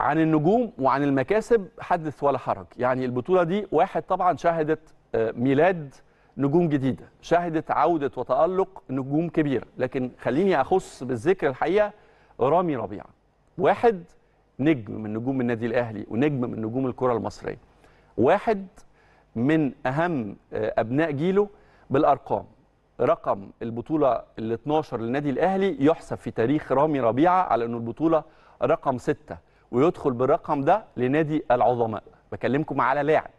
عن النجوم وعن المكاسب حدث ولا حرج يعني البطولة دي واحد طبعا شهدت آه، ميلاد نجوم جديدة شهدت عودة وتألق نجوم كبيرة لكن خليني أخص بالذكر الحقيقة رامي ربيعة واحد نجم من نجوم النادي الأهلي ونجم من نجوم الكرة المصرية واحد من أهم آه، أبناء جيله بالأرقام رقم البطولة ال 12 للنادي الأهلي يحسب في تاريخ رامي ربيعة على أنه البطولة رقم 6 ويدخل بالرقم ده لنادي العظماء بكلمكم على لاعب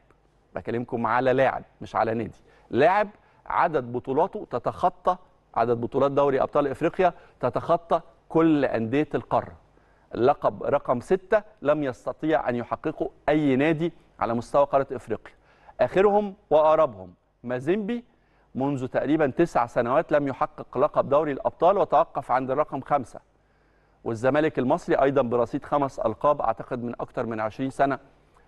بكلمكم على لاعب مش على نادي لاعب عدد بطولاته تتخطى عدد بطولات دوري ابطال افريقيا تتخطى كل انديه القاره اللقب رقم ستة لم يستطيع أن يحققه أي نادي على مستوى قارة إفريقيا آخرهم وأقربهم مازيمبي منذ تقريبا تسع سنوات لم يحقق لقب دوري الأبطال وتوقف عند الرقم خمسة والزمالك المصري ايضا برصيد خمس القاب اعتقد من اكثر من 20 سنه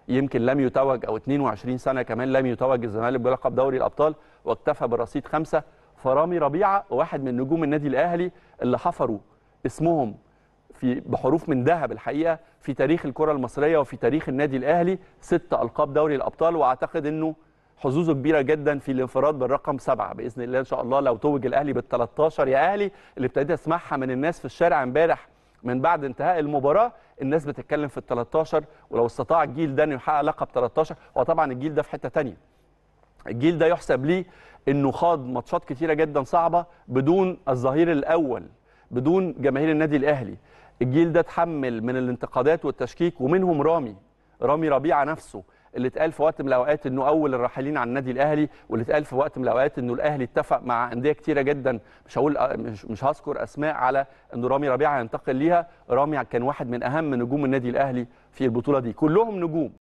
يمكن لم يتوج او 22 سنه كمان لم يتوج الزمالك بلقب دوري الابطال واكتفى برصيد خمسه فرامي ربيعه واحد من نجوم النادي الاهلي اللي حفروا اسمهم في بحروف من ذهب الحقيقه في تاريخ الكره المصريه وفي تاريخ النادي الاهلي ست القاب دوري الابطال واعتقد انه حظوظه كبيره جدا في الانفراد بالرقم سبعه باذن الله ان شاء الله لو توج الاهلي بال 13 يا اهلي اللي ابتديت اسمعها من الناس في الشارع امبارح من بعد انتهاء المباراه الناس بتتكلم في ال 13 ولو استطاع الجيل ده انه يحقق لقب 13 هو طبعا الجيل ده في حته ثانيه الجيل ده يحسب ليه انه خاض ماتشات كتيره جدا صعبه بدون الظهير الاول بدون جماهير النادي الاهلي الجيل ده اتحمل من الانتقادات والتشكيك ومنهم رامي رامي ربيعه نفسه اللي اتقال في وقت من الاوقات انه اول الراحلين عن النادي الاهلي واللي اتقال في وقت من الاوقات انه الاهلي اتفق مع انديه كتيره جدا مش هقول آه، مش, مش هذكر اسماء على انه رامي ربيعه هينتقل ليها رامي كان واحد من اهم نجوم النادي الاهلي في البطوله دي كلهم نجوم